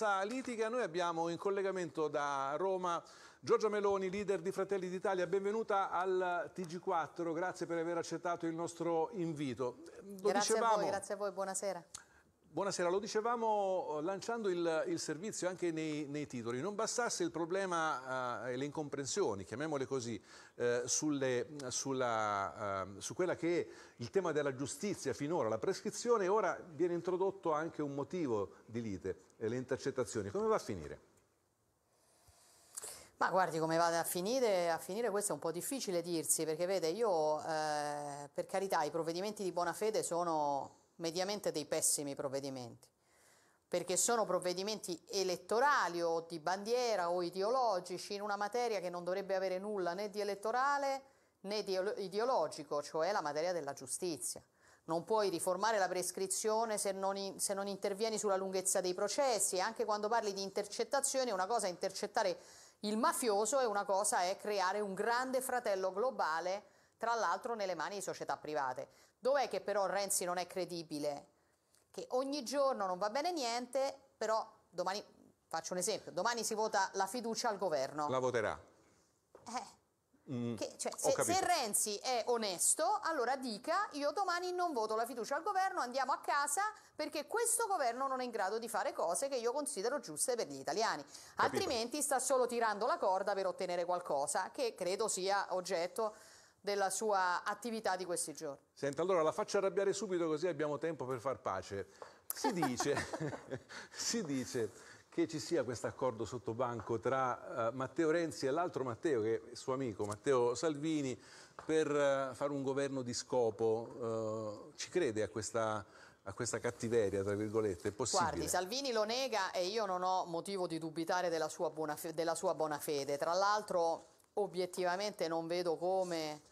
Alleanza Litica, noi abbiamo in collegamento da Roma Giorgia Meloni, leader di Fratelli d'Italia, benvenuta al TG4, grazie per aver accettato il nostro invito. Lo grazie dicevamo, a voi, grazie a voi, buonasera. Buonasera, lo dicevamo eh, lanciando il, il servizio anche nei, nei, titoli. Non bastasse il problema eh, e eh, le incomprensioni, chiamiamole così, eh, sulle, sulla, eh, su quella che è il tema della giustizia finora, la prescrizione, ora viene introdotto anche un motivo di lite, eh, le intercettazioni. Come va a finire? Ma guardi come vada a finire, a finire questo è un po' difficile dirsi, perché vede, io per carità i provvedimenti di buona fede sono mediamente dei pessimi provvedimenti, perché sono provvedimenti elettorali o di bandiera o ideologici in una materia che non dovrebbe avere nulla né di elettorale né di ideologico, cioè la materia della giustizia. Non puoi riformare la prescrizione se non, in, se non, intervieni sulla lunghezza dei processi e anche quando parli di intercettazione una cosa è intercettare il mafioso e una cosa è creare un grande fratello globale, tra l'altro nelle mani di società private. Dov'è che però Renzi non è credibile? Che ogni giorno non va bene niente, però domani, faccio un esempio, domani si vota la fiducia al governo. La voterà. Eh. Mm, che, cioè, se, se, Renzi è onesto, allora dica io domani non voto la fiducia al governo, andiamo a casa perché questo governo non è in grado di fare cose che io considero giuste per gli italiani. Capito. Altrimenti sta solo tirando la corda per ottenere qualcosa che credo sia oggetto della sua attività di questi giorni. Senta, allora la faccio arrabbiare subito così abbiamo tempo per far pace. Si dice, si dice che ci sia questo accordo sottobanco tra uh, Matteo Renzi e l'altro Matteo, che è suo amico, Matteo Salvini, per uh, fare un governo di scopo. Uh, ci crede a questa a questa cattiveria, tra virgolette, è possibile? Guardi, Salvini lo nega e io non ho motivo di dubitare della sua buona, fe della sua buona fede. Tra l'altro obiettivamente non vedo come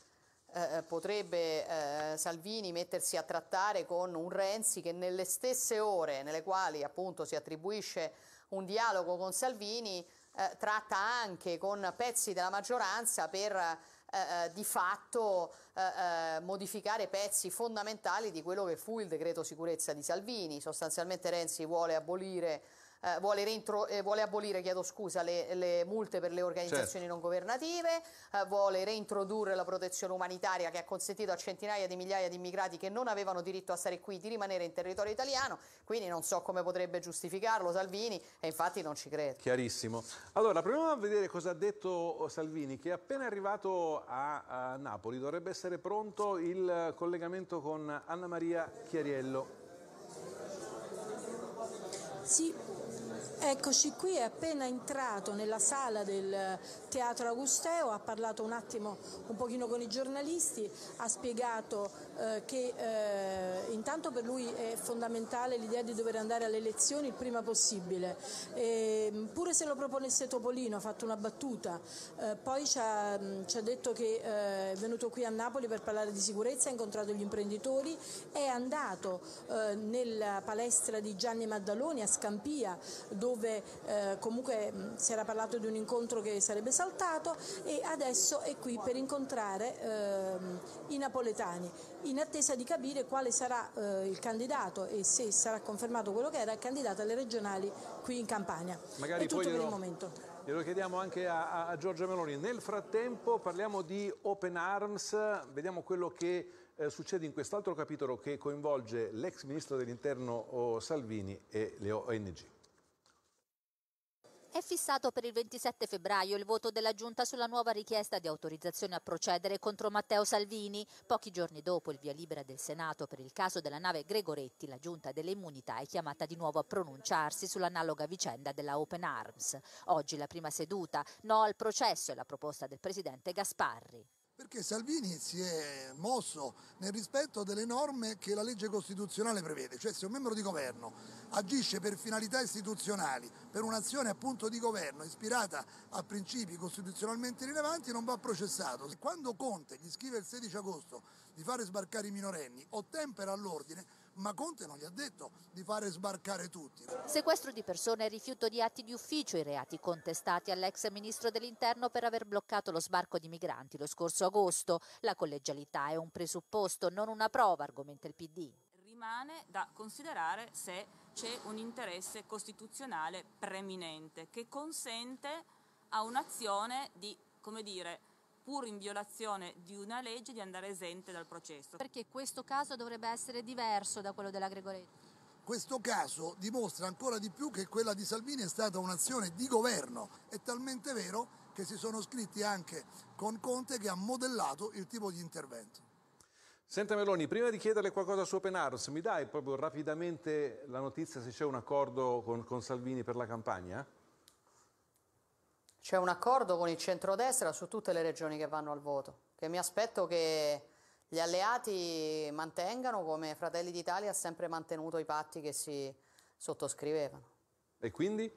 eh, eh, potrebbe eh, Salvini mettersi a trattare con un Renzi che nelle stesse ore nelle quali appunto si attribuisce un dialogo con Salvini eh, tratta anche con pezzi della maggioranza per eh, eh, di fatto modificare pezzi fondamentali di quello che fu il decreto sicurezza di Salvini. Sostanzialmente Renzi vuole abolire eh, vuole, reintro, eh, vuole, abolire chiedo scusa, le, le multe per le organizzazioni certo. non governative, eh, vuole reintrodurre la protezione umanitaria che ha consentito a centinaia di migliaia di immigrati che non avevano diritto a stare qui di rimanere in territorio italiano, quindi non so come potrebbe giustificarlo Salvini e infatti non ci credo. Chiarissimo. Allora proviamo a vedere cosa ha detto Salvini che è appena arrivato a, a Napoli dovrebbe essere pronto il collegamento con Anna Maria Chiariello. Sì, Eccoci qui, è appena entrato nella sala del Teatro Augusteo, ha parlato un attimo un pochino con i giornalisti, ha spiegato eh, che eh, intanto per lui è fondamentale l'idea di dover andare alle elezioni il prima possibile, e, ehm, pure se lo proponesse Topolino, ha fatto una battuta, eh, poi ci ha, ci ha, detto che eh, è venuto qui a Napoli per parlare di sicurezza, ha incontrato gli imprenditori, è andato eh, nella palestra di Gianni Maddaloni a Scampia dove eh, comunque mm, si era parlato di un incontro che sarebbe saltato e adesso è qui per incontrare eh, i napoletani in attesa di capire quale sarà eh, il candidato e se sarà confermato quello che era il candidato alle regionali qui in Campania. Magari è tutto per il momento. Glielo chiediamo anche a, a Giorgia Meloni. Nel frattempo parliamo di Open Arms, vediamo quello che eh, succede in quest'altro capitolo che coinvolge l'ex ministro dell'interno oh, Salvini e le ONG. È fissato per il 27 febbraio il voto della Giunta sulla nuova richiesta di autorizzazione a procedere contro Matteo Salvini. Pochi giorni dopo il via libera del Senato per il caso della nave Gregoretti, la Giunta delle Immunità è chiamata di nuovo a pronunciarsi sull'analoga vicenda della Open Arms. Oggi la prima seduta, no al processo e la proposta del presidente Gasparri. Perché Salvini si è mosso nel rispetto delle norme che la legge costituzionale prevede, cioè se un membro di governo agisce per finalità istituzionali, per un'azione appunto di governo ispirata a principi costituzionalmente rilevanti non va processato. Quando Conte gli scrive il 16 agosto di fare sbarcare i minorenni, ottempera all'ordine, ma Conte non gli ha detto di fare sbarcare tutti. Sequestro di persone e rifiuto di atti di ufficio, i reati contestati all'ex ministro dell'Interno per aver bloccato lo sbarco di migranti lo scorso agosto. La collegialità è un presupposto, non una prova, argomenta il PD rimane da considerare se c'è un interesse costituzionale preminente che consente a un'azione di, come dire, pur in violazione di una legge, di andare esente dal processo. Perché questo caso dovrebbe essere diverso da quello della Gregoretti? Questo caso dimostra ancora di più che quella di Salvini è stata un'azione di governo, è talmente vero che si sono scritti anche con Conte che ha modellato il tipo di intervento. Senta Meloni, prima di chiederle qualcosa su Open Arms, mi dai proprio rapidamente la notizia se c'è un accordo con, con Salvini per la campagna? c'è un accordo con il centrodestra su tutte le regioni che vanno al voto, che mi aspetto che gli alleati mantengano come Fratelli d'Italia ha sempre mantenuto i patti che si sottoscrivevano. E quindi?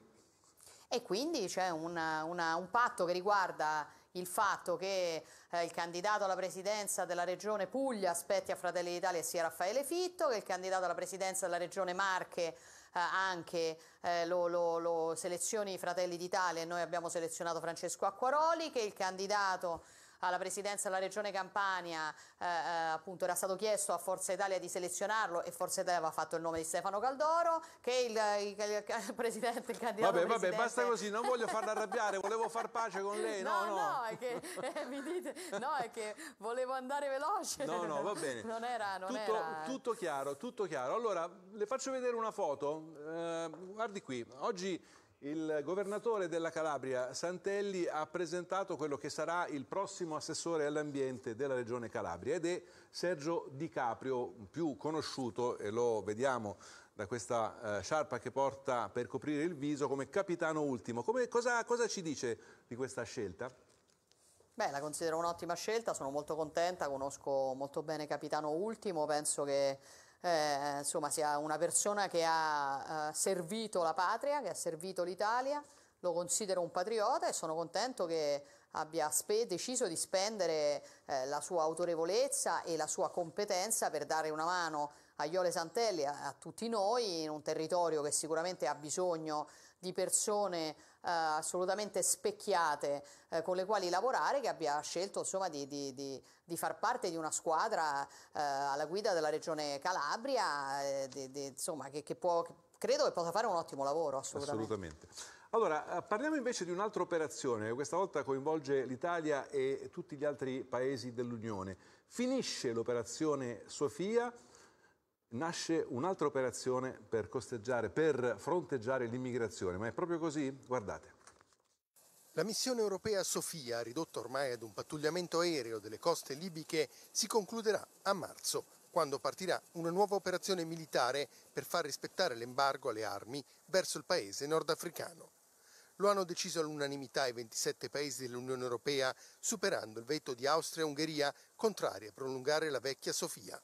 E quindi c'è un patto che riguarda il fatto che eh, il candidato alla presidenza della regione Puglia aspetti a Fratelli d'Italia sia Raffaele Fitto, che il candidato alla presidenza della regione Marche eh, anche eh, lo, lo, lo selezioni Fratelli d'Italia e noi abbiamo selezionato Francesco Acquaroli che è il candidato alla presidenza della regione Campania eh, eh, appunto era stato chiesto a Forza Italia di selezionarlo e Forza Italia aveva fatto il nome di Stefano Caldoro che il, il, il, il presidente il candidato vabbè, presidente... vabbè basta così non voglio farla arrabbiare volevo far pace con lei no no, no. no è che eh, mi dite no è che volevo andare veloce no no va bene non era, non tutto, era... tutto chiaro tutto chiaro allora le faccio vedere una foto eh, guardi qui oggi il governatore della Calabria, Santelli, ha presentato quello che sarà il prossimo assessore all'ambiente della regione Calabria ed è Sergio Di Caprio, più conosciuto, e lo vediamo da questa eh, sciarpa che porta per coprire il viso, come capitano ultimo. Come, cosa, cosa ci dice di questa scelta? Beh, la considero un'ottima scelta, sono molto contenta, conosco molto bene Capitano Ultimo, penso che eh, insomma sia una persona che ha eh, servito la patria, che ha servito l'Italia, lo considero un patriota e sono contento che abbia spe- deciso di spendere eh, la sua autorevolezza e la sua competenza per dare una mano a Iole Santelli, a, a, tutti noi, in un territorio che sicuramente ha bisogno di persone eh, assolutamente specchiate eh, con le quali lavorare, che abbia scelto insomma, di, di, di, di far parte di una squadra eh, alla guida della regione Calabria, eh, insomma, che, che, può, credo che possa fare un ottimo lavoro assolutamente. assolutamente. Allora, eh, parliamo invece di un'altra operazione, questa volta coinvolge l'Italia e tutti gli altri paesi dell'Unione. Finisce l'operazione Sofia, nasce un'altra operazione per costeggiare, per fronteggiare l'immigrazione. Ma è proprio così? Guardate. La missione europea Sofia, ridotta ormai ad un pattugliamento aereo delle coste libiche, si concluderà a marzo, quando partirà una nuova operazione militare per far rispettare l'embargo alle armi verso il paese nordafricano. Lo hanno deciso all'unanimità i 27 paesi dell'Unione Europea, superando il veto di Austria e Ungheria, contrari a prolungare la vecchia Sofia.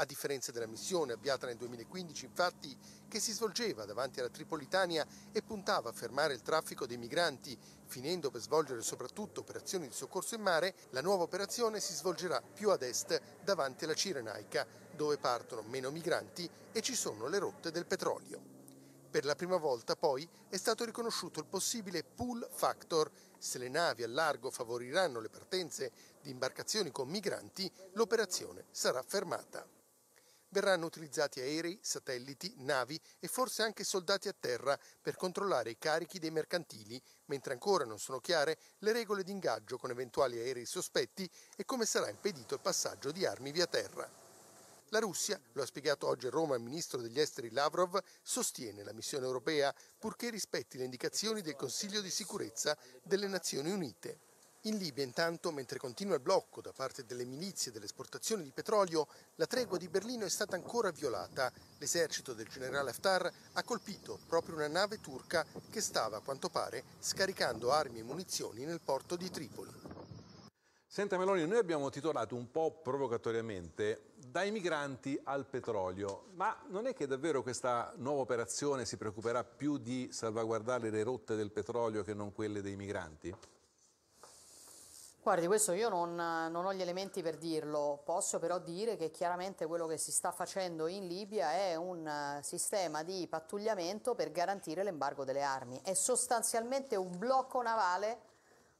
A differenza della missione avviata nel 2015, infatti, che si svolgeva davanti alla Tripolitania e puntava a fermare il traffico dei migranti, finendo per svolgere soprattutto operazioni di soccorso in mare, la nuova operazione si svolgerà più ad est davanti alla Cirenaica, dove partono meno migranti e ci sono le rotte del petrolio. Per la prima volta poi è stato riconosciuto il possibile pull factor. Se le navi a largo favoriranno le partenze di imbarcazioni con migranti, l'operazione sarà fermata verranno utilizzati aerei, satelliti, navi e forse anche soldati a terra per controllare i carichi dei mercantili, mentre ancora non sono chiare le regole di ingaggio con eventuali aerei sospetti e come sarà impedito il passaggio di armi via terra. La Russia, lo ha spiegato oggi a Roma il ministro degli esteri Lavrov, sostiene la missione europea purché rispetti le indicazioni del Consiglio di sicurezza delle Nazioni Unite. In Libia, intanto, mentre continua il blocco da parte delle milizie dell'esportazione di petrolio, la tregua di Berlino è stata ancora violata. L'esercito del generale Haftar ha colpito proprio una nave turca che stava, a quanto pare, scaricando armi e munizioni nel porto di Tripoli. Senta Meloni, noi abbiamo titolato un po' provocatoriamente Dai migranti al petrolio, ma non è che davvero questa nuova operazione si preoccuperà più di salvaguardare le rotte del petrolio che non quelle dei migranti? Guardi, questo io non, non, ho gli elementi per dirlo, posso però dire che chiaramente quello che si sta facendo in Libia è un eh, sistema di pattugliamento per garantire l'embargo delle armi, è sostanzialmente un blocco navale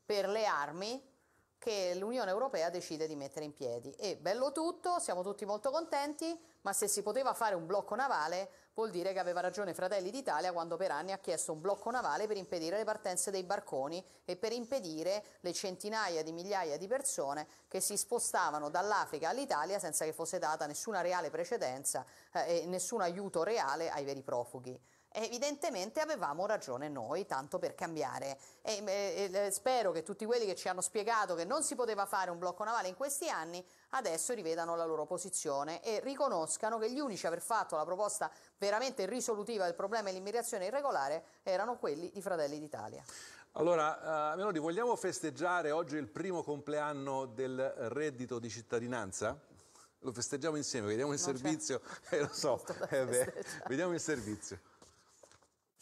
per le armi che l'Unione Europea decide di mettere in piedi. E bello tutto, siamo tutti molto contenti, ma se si poteva fare un blocco navale vuol dire che aveva ragione Fratelli d'Italia quando per anni ha chiesto un blocco navale per impedire le partenze dei barconi e per impedire le centinaia di migliaia di persone che si spostavano dall'Africa all'Italia senza che fosse data nessuna reale precedenza eh, e nessun aiuto reale ai veri profughi evidentemente avevamo ragione noi, tanto per cambiare. E, e, eh, eh, eh, spero che tutti quelli che ci hanno spiegato che non si poteva fare un blocco navale in questi anni adesso rivedano la loro posizione e riconoscano che gli unici a aver fatto la proposta veramente risolutiva del problema dell'immigrazione irregolare erano quelli di Fratelli d'Italia. Allora, eh, Meloni, vogliamo festeggiare oggi il primo compleanno del reddito di cittadinanza? Lo festeggiamo insieme, vediamo il non servizio. Eh, lo so, eh, beh, vediamo il servizio.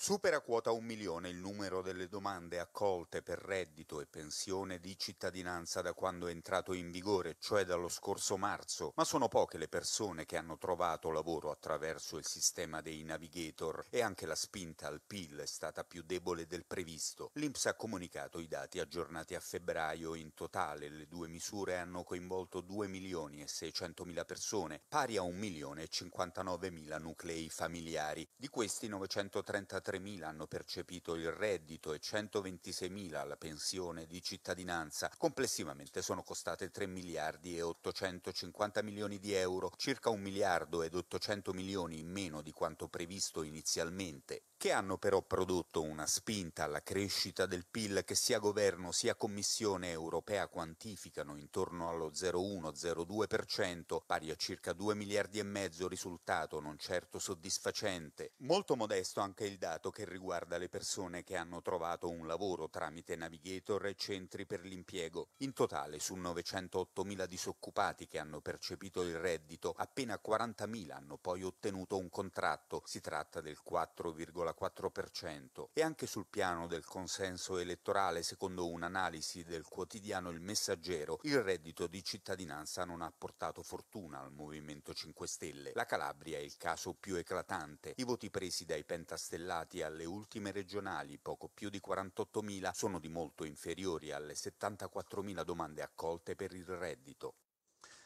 Supera quota un milione il numero delle domande accolte per reddito e pensione di cittadinanza da quando è entrato in vigore, cioè dallo scorso marzo, ma sono poche le persone che hanno trovato lavoro attraverso il sistema dei navigator e anche la spinta al PIL è stata più debole del previsto. L'Inps ha comunicato i dati aggiornati a febbraio, in totale le due misure hanno coinvolto 2 milioni e 600 mila persone, pari a 1 milione e 59 mila nuclei familiari. Di questi 933 43.000 hanno percepito il reddito e 126.000 la pensione di cittadinanza. Complessivamente sono costate 3 miliardi e 850 milioni di euro, circa 1 miliardo ed 800 milioni in meno di quanto previsto inizialmente che hanno però prodotto una spinta alla crescita del PIL che sia governo sia Commissione europea quantificano intorno allo 0,1-0,2%, pari a circa 2 miliardi e mezzo, risultato non certo soddisfacente. Molto modesto anche il dato dato che riguarda le persone che hanno trovato un lavoro tramite navigator e centri per l'impiego. In totale, su 908.000 disoccupati che hanno percepito il reddito, appena 40.000 hanno poi ottenuto un contratto, si tratta del 4,4%. E anche sul piano del consenso elettorale, secondo un'analisi del quotidiano Il Messaggero, il reddito di cittadinanza non ha portato fortuna al Movimento 5 Stelle. La Calabria è il caso più eclatante. I voti presi dai pentastellati partecipati alle ultime regionali, poco più di 48.000, sono di molto inferiori alle 74.000 domande accolte per il reddito.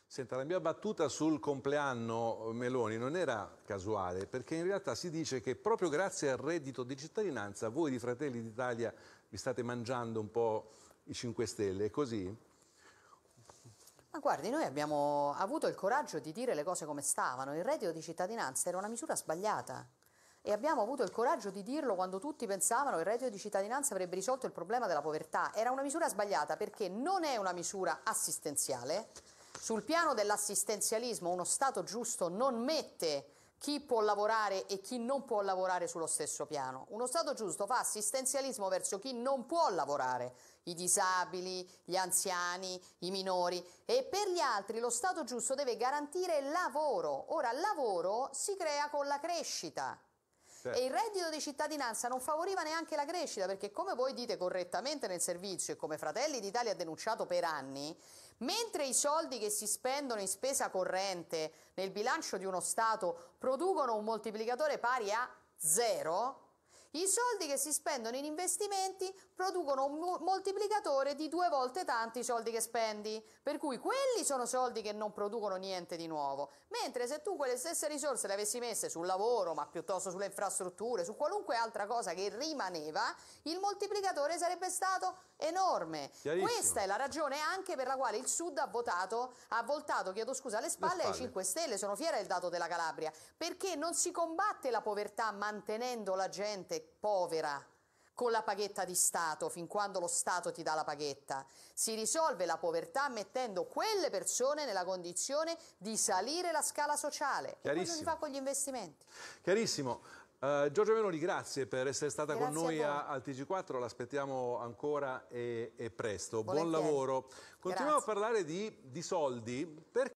Senta, la mia battuta sul compleanno Meloni non era casuale, perché in realtà si dice che proprio grazie al reddito di cittadinanza voi di Fratelli d'Italia vi state mangiando un po' i 5 Stelle, è così? Ma guardi, noi abbiamo avuto il coraggio di dire le cose come stavano. Il reddito di cittadinanza era una misura sbagliata e abbiamo avuto il coraggio di dirlo quando tutti pensavano che il reddito di cittadinanza avrebbe risolto il problema della povertà. Era una misura sbagliata perché non è una misura assistenziale. Sul piano dell'assistenzialismo uno Stato giusto non mette chi può lavorare e chi non può lavorare sullo stesso piano. Uno Stato giusto fa assistenzialismo verso chi non può lavorare, i disabili, gli anziani, i minori e per gli altri lo Stato giusto deve garantire lavoro. Ora, lavoro si crea con la crescita. Certo. E il reddito di cittadinanza non favoriva neanche la crescita, perché come voi dite correttamente nel servizio e come Fratelli d'Italia ha denunciato per anni, mentre i soldi che si spendono in spesa corrente nel bilancio di uno Stato producono un moltiplicatore pari a zero, i soldi che si spendono in investimenti producono un moltiplicatore di due volte tanti i soldi che spendi, per cui quelli sono soldi che non producono niente di nuovo, mentre se tu quelle stesse risorse le avessi messe sul lavoro, ma piuttosto sulle infrastrutture, su qualunque altra cosa che rimaneva, il moltiplicatore sarebbe stato enorme. Questa è la ragione anche per la quale il Sud ha votato, ha voltato, chiedo scusa, alle spalle, spalle. ai 5 Stelle, sono fiera del dato della Calabria, perché non si combatte la povertà mantenendo la gente povera con la paghetta di Stato, fin quando lo Stato ti dà la paghetta. Si risolve la povertà mettendo quelle persone nella condizione di salire la scala sociale. E cosa si fa con gli investimenti? Chiarissimo. Uh, Giorgio Meloni, grazie per essere stata grazie con noi a, al TG4, l'aspettiamo ancora e, e presto. Volentieri. Buon lavoro. Continuiamo grazie. a parlare di, di soldi. Perché